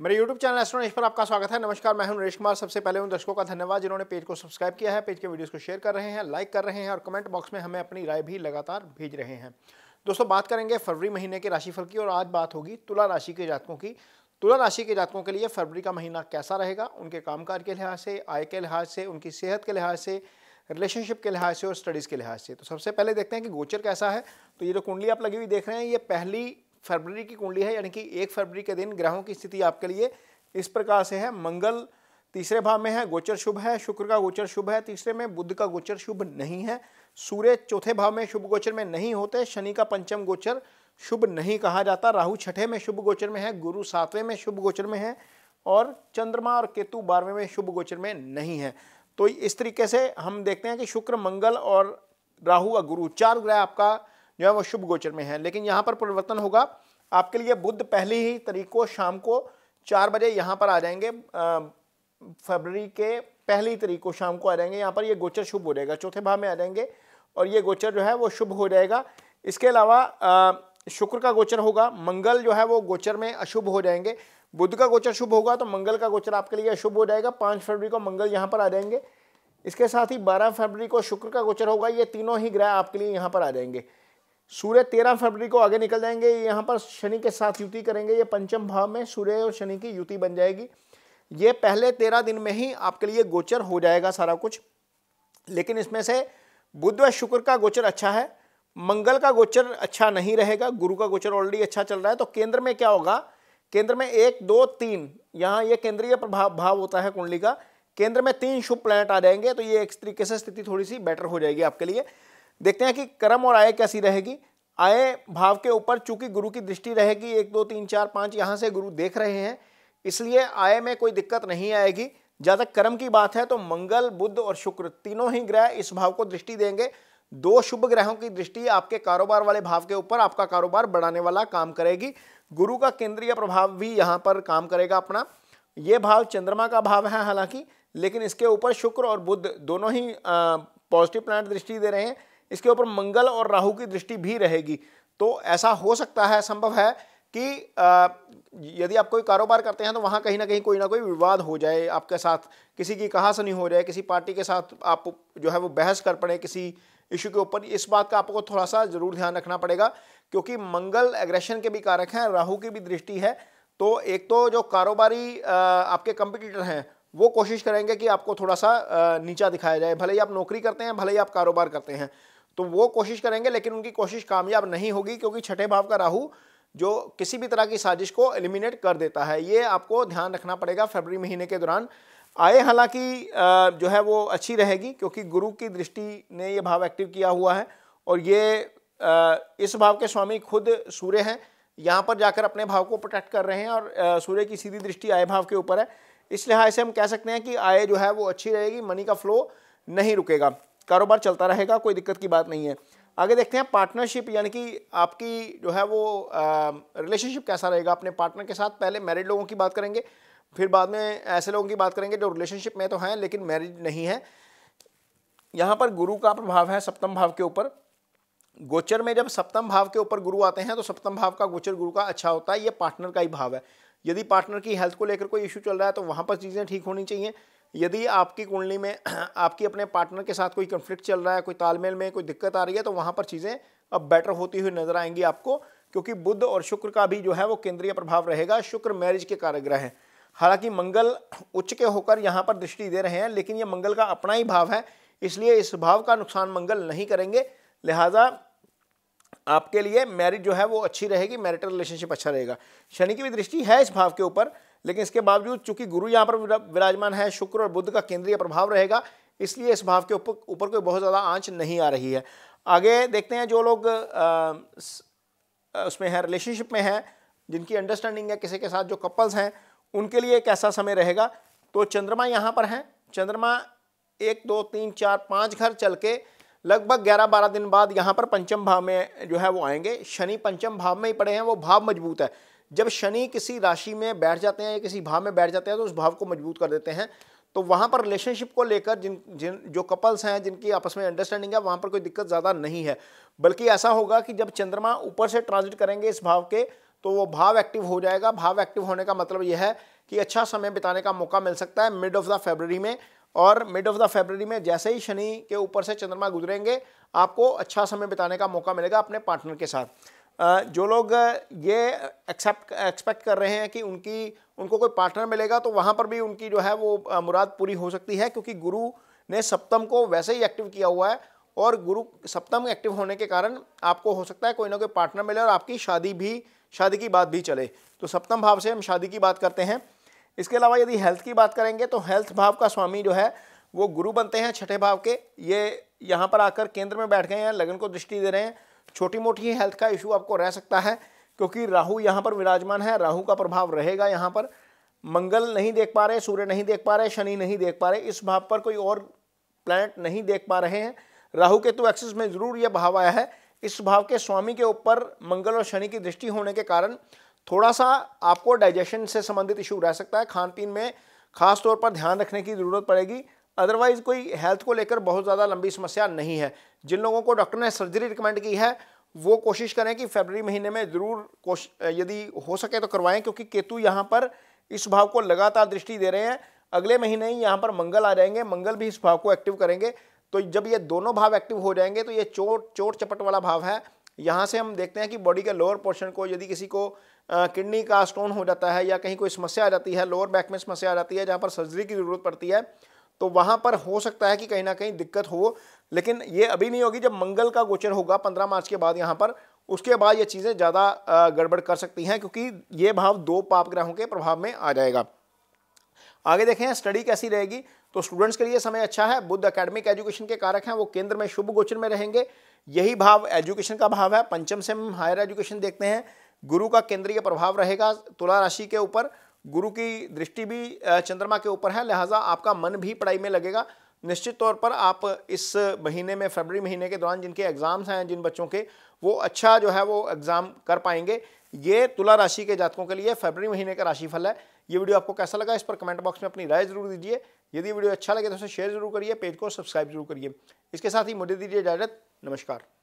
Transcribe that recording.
मेरे YouTube channel एस्ट्रोनेश पर आपका स्वागत है नमस्कार मैं हूं नरेश कुमार सबसे पहले उन दर्शकों का धन्यवाद जिन्होंने पेज को सब्सक्राइब किया है पेज के वीडियोस को शेयर कर रहे हैं लाइक कर रहे हैं और कमेंट बॉक्स में हमें अपनी राय भी लगातार भेज रहे हैं दोस्तों बात करेंगे फरवरी महीने के राशिफल की और आज बात होगी तुला राशि के जातकों की तुला राशि के जातकों के लिए फरवरी का महीना कैसा रहेगा उनके कामकाज के लिहाज से आय के लिहाज से उनकी सेहत के लिहाज से रिलेशनशिप के लिहाज से और स्टडीज़ के लिहाज से तो सबसे पहले देखते हैं कि गोचर कैसा है तो ये जो कुंडली आप लगी हुई देख रहे हैं ये पहली फरवरी की कुंडली है यानी कि एक फरवरी के दिन ग्रहों की स्थिति आपके लिए इस प्रकार से है मंगल तीसरे भाव में है गोचर शुभ है शुक्र का गोचर शुभ है तीसरे में बुद्ध का गोचर शुभ नहीं है सूर्य चौथे भाव में शुभ गोचर में नहीं होते शनि का पंचम गोचर शुभ नहीं कहा जाता राहु छठे में शुभ गोचर में है गुरु सातवें में शुभ गोचर में है और चंद्रमा और केतु बारहवें में शुभ गोचर में नहीं है तो इस तरीके से हम देखते हैं कि शुक्र मंगल और राहु और गुरु चार ग्रह आपका जो है वो शुभ गोचर में है लेकिन यहाँ पर परिवर्तन होगा आपके लिए बुद्ध पहले ही तारीख को शाम को चार बजे यहाँ पर आ जाएंगे फरवरी के पहली तारीख को शाम को आ जाएंगे यहाँ पर ये गोचर शुभ हो जाएगा चौथे भाव में आ जाएंगे और ये गोचर जो है वो शुभ हो जाएगा इसके अलावा शुक्र का गोचर होगा मंगल जो है वो गोचर में अशुभ हो जाएंगे बुध का गोचर शुभ होगा तो मंगल का गोचर आपके लिए अशुभ हो जाएगा पाँच फरवरी को मंगल यहाँ पर आ जाएंगे इसके साथ ही बारह फरवरी को शुक्र का गोचर होगा ये तीनों ही ग्रह आपके लिए यहाँ पर आ जाएंगे सूर्य तेरह फरवरी को आगे निकल जाएंगे यहाँ पर शनि के साथ युति करेंगे ये पंचम भाव में सूर्य और शनि की युति बन जाएगी ये पहले तेरह दिन में ही आपके लिए गोचर हो जाएगा सारा कुछ लेकिन इसमें से बुध व शुक्र का गोचर अच्छा है मंगल का गोचर अच्छा नहीं रहेगा गुरु का गोचर ऑलरेडी अच्छा चल रहा है तो केंद्र में क्या होगा केंद्र में एक दो तीन यहाँ ये केंद्रीय प्रभाव भाव होता है कुंडली का केंद्र में तीन शुभ प्लैनेट आ जाएंगे तो ये एक तरीके से स्थिति थोड़ी सी बेटर हो जाएगी आपके लिए देखते हैं कि कर्म और आय कैसी रहेगी आय भाव के ऊपर चूंकि गुरु की दृष्टि रहेगी एक दो तीन चार पाँच यहाँ से गुरु देख रहे हैं इसलिए आय में कोई दिक्कत नहीं आएगी जहाँ तक कर्म की बात है तो मंगल बुद्ध और शुक्र तीनों ही ग्रह इस भाव को दृष्टि देंगे दो शुभ ग्रहों की दृष्टि आपके कारोबार वाले भाव के ऊपर आपका कारोबार बढ़ाने वाला काम करेगी गुरु का केंद्रीय प्रभाव भी यहाँ पर काम करेगा अपना ये भाव चंद्रमा का भाव है हालांकि लेकिन इसके ऊपर शुक्र और बुद्ध दोनों ही पॉजिटिव प्लान दृष्टि दे रहे हैं इसके ऊपर मंगल और राहु की दृष्टि भी रहेगी तो ऐसा हो सकता है संभव है कि यदि आप कोई कारोबार करते हैं तो वहाँ कहीं ना कहीं कोई ना कोई विवाद हो जाए आपके साथ किसी की कहा सुनी हो जाए किसी पार्टी के साथ आप जो है वो बहस कर पड़े किसी इशू के ऊपर इस बात का आपको थोड़ा सा ज़रूर ध्यान रखना पड़ेगा क्योंकि मंगल एग्रेशन के भी कारक हैं राहु की भी दृष्टि है तो एक तो जो कारोबारी आपके कंपटीटर हैं वो कोशिश करेंगे कि आपको थोड़ा सा नीचा दिखाया जाए भले ही आप नौकरी करते हैं भले ही आप कारोबार करते हैं तो वो कोशिश करेंगे लेकिन उनकी कोशिश कामयाब नहीं होगी क्योंकि छठे भाव का राहु जो किसी भी तरह की साजिश को एलिमिनेट कर देता है ये आपको ध्यान रखना पड़ेगा फरवरी महीने के दौरान आय हालांकि जो है वो अच्छी रहेगी क्योंकि गुरु की दृष्टि ने ये भाव एक्टिव किया हुआ है और ये इस भाव के स्वामी खुद सूर्य हैं यहाँ पर जाकर अपने भाव को प्रोटेक्ट कर रहे हैं और सूर्य की सीधी दृष्टि आय भाव के ऊपर है इस लिहाज से हम कह सकते हैं कि आय जो है वो अच्छी रहेगी मनी का फ्लो नहीं रुकेगा कारोबार चलता रहेगा कोई दिक्कत की बात नहीं है आगे देखते हैं पार्टनरशिप यानी कि आपकी जो है वो रिलेशनशिप कैसा रहेगा अपने पार्टनर के साथ पहले मैरिड लोगों की बात करेंगे फिर बाद में ऐसे लोगों की बात करेंगे जो रिलेशनशिप में तो हैं लेकिन मैरिड नहीं है यहाँ पर गुरु का प्रभाव है सप्तम भाव के ऊपर गोचर में जब सप्तम भाव के ऊपर गुरु आते हैं तो सप्तम भाव का गोचर गुरु का अच्छा होता है ये पार्टनर का ही भाव है यदि पार्टनर की हेल्थ को लेकर कोई इशू चल रहा है तो वहाँ पर चीज़ें ठीक होनी चाहिए यदि आपकी कुंडली में आपकी अपने पार्टनर के साथ कोई कन्फ्लिक्ट चल रहा है कोई तालमेल में कोई दिक्कत आ रही है तो वहाँ पर चीज़ें अब बेटर होती हुई नजर आएंगी आपको क्योंकि बुद्ध और शुक्र का भी जो है वो केंद्रीय प्रभाव रहेगा शुक्र मैरिज के कारक हैं हालांकि मंगल उच्च के होकर यहाँ पर दृष्टि दे रहे हैं लेकिन ये मंगल का अपना ही भाव है इसलिए इस भाव का नुकसान मंगल नहीं करेंगे लिहाजा आपके लिए मैरिज जो है वो अच्छी रहेगी मैरिटल रिलेशनशिप अच्छा रहेगा शनि की भी दृष्टि है इस भाव के ऊपर लेकिन इसके बावजूद चूंकि गुरु यहाँ पर विराजमान है शुक्र और बुद्ध का केंद्रीय प्रभाव रहेगा इसलिए इस भाव के ऊपर ऊपर कोई बहुत ज़्यादा आँच नहीं आ रही है आगे देखते हैं जो लोग उसमें हैं रिलेशनशिप में हैं जिनकी अंडरस्टैंडिंग है किसी के साथ जो कपल्स हैं उनके लिए कैसा ऐसा समय रहेगा तो चंद्रमा यहाँ पर है चंद्रमा एक दो तीन चार पाँच घर चल के लगभग ग्यारह बारह दिन बाद यहाँ पर पंचम भाव में जो है वो आएंगे शनि पंचम भाव में ही पड़े हैं वो भाव मजबूत है जब शनि किसी राशि में बैठ जाते हैं या किसी भाव में बैठ जाते हैं तो उस भाव को मजबूत कर देते हैं तो वहाँ पर रिलेशनशिप को लेकर जिन जिन जो कपल्स हैं जिनकी आपस में अंडरस्टैंडिंग है वहाँ पर कोई दिक्कत ज़्यादा नहीं है बल्कि ऐसा होगा कि जब चंद्रमा ऊपर से ट्रांजिट करेंगे इस भाव के तो वो भाव एक्टिव हो जाएगा भाव एक्टिव होने का मतलब यह है कि अच्छा समय बिताने का मौका मिल सकता है मिड ऑफ़ द फेबररी में और मिड ऑफ़ द फेबररी में जैसे ही शनि के ऊपर से चंद्रमा गुजरेंगे आपको अच्छा समय बिताने का मौका मिलेगा अपने पार्टनर के साथ जो लोग ये एक्सेप्ट एक्सपेक्ट कर रहे हैं कि उनकी उनको कोई पार्टनर मिलेगा तो वहाँ पर भी उनकी जो है वो मुराद पूरी हो सकती है क्योंकि गुरु ने सप्तम को वैसे ही एक्टिव किया हुआ है और गुरु सप्तम एक्टिव होने के कारण आपको हो सकता है कोई ना कोई पार्टनर मिले और आपकी शादी भी शादी की बात भी चले तो सप्तम भाव से हम शादी की बात करते हैं इसके अलावा यदि हेल्थ की बात करेंगे तो हेल्थ भाव का स्वामी जो है वो गुरु बनते हैं छठे भाव के ये यहाँ पर आकर केंद्र में बैठ गए हैं लगन को दृष्टि दे रहे हैं छोटी मोटी हेल्थ का इशू आपको रह सकता है क्योंकि राहु यहाँ पर विराजमान है राहु का प्रभाव रहेगा यहाँ पर मंगल नहीं देख पा रहे सूर्य नहीं देख पा रहे शनि नहीं देख पा रहे इस भाव पर कोई और प्लैनेट नहीं देख पा रहे हैं राहु केतु तो एक्सिस में ज़रूर यह भाव आया है इस भाव के स्वामी के ऊपर मंगल और शनि की दृष्टि होने के कारण थोड़ा सा आपको डाइजेशन से संबंधित इशू रह सकता है खान पीन में खास तौर पर ध्यान रखने की ज़रूरत पड़ेगी अदरवाइज़ कोई हेल्थ को लेकर बहुत ज़्यादा लंबी समस्या नहीं है जिन लोगों को डॉक्टर ने सर्जरी रिकमेंड की है वो कोशिश करें कि फरवरी महीने में ज़रूर कोश यदि हो सके तो करवाएं क्योंकि केतु यहाँ पर इस भाव को लगातार दृष्टि दे रहे हैं अगले महीने ही यहाँ पर मंगल आ जाएंगे मंगल भी इस भाव को एक्टिव करेंगे तो जब ये दोनों भाव एक्टिव हो जाएंगे तो ये चोट चोट चपट वाला भाव है यहाँ से हम देखते हैं कि बॉडी के लोअर पोर्शन को यदि किसी को किडनी का स्टोन हो जाता है या कहीं कोई समस्या आ जाती है लोअर बैक में समस्या आ जाती है जहाँ पर सर्जरी की ज़रूरत पड़ती है तो वहाँ पर हो सकता है कि कहीं ना कहीं दिक्कत हो लेकिन ये अभी नहीं होगी जब मंगल का गोचर होगा पंद्रह मार्च के बाद यहाँ पर उसके बाद ये चीज़ें ज़्यादा गड़बड़ कर सकती हैं क्योंकि ये भाव दो पाप ग्रहों के प्रभाव में आ जाएगा आगे देखें स्टडी कैसी रहेगी तो स्टूडेंट्स के लिए समय अच्छा है बुद्ध अकेडमिक एजुकेशन के कारक हैं वो केंद्र में शुभ गोचर में रहेंगे यही भाव एजुकेशन का भाव है पंचम से हम हायर एजुकेशन देखते हैं गुरु का केंद्रीय प्रभाव रहेगा तुला राशि के ऊपर गुरु की दृष्टि भी चंद्रमा के ऊपर है लिहाजा आपका मन भी पढ़ाई में लगेगा निश्चित तौर पर आप इस महीने में फरवरी महीने के दौरान जिनके एग्ज़ाम्स हैं जिन बच्चों के वो अच्छा जो है वो एग्ज़ाम कर पाएंगे ये तुला राशि के जातकों के लिए फरवरी महीने का राशिफल है ये वीडियो आपको कैसा लगा इस पर कमेंट बॉक्स में अपनी राय जरूर दीजिए यदि वीडियो अच्छा लगे तो उसे शेयर जरूर करिए पेज को सब्सक्राइब जरूर करिए इसके साथ ही मुझे दीजिए इजाज़त नमस्कार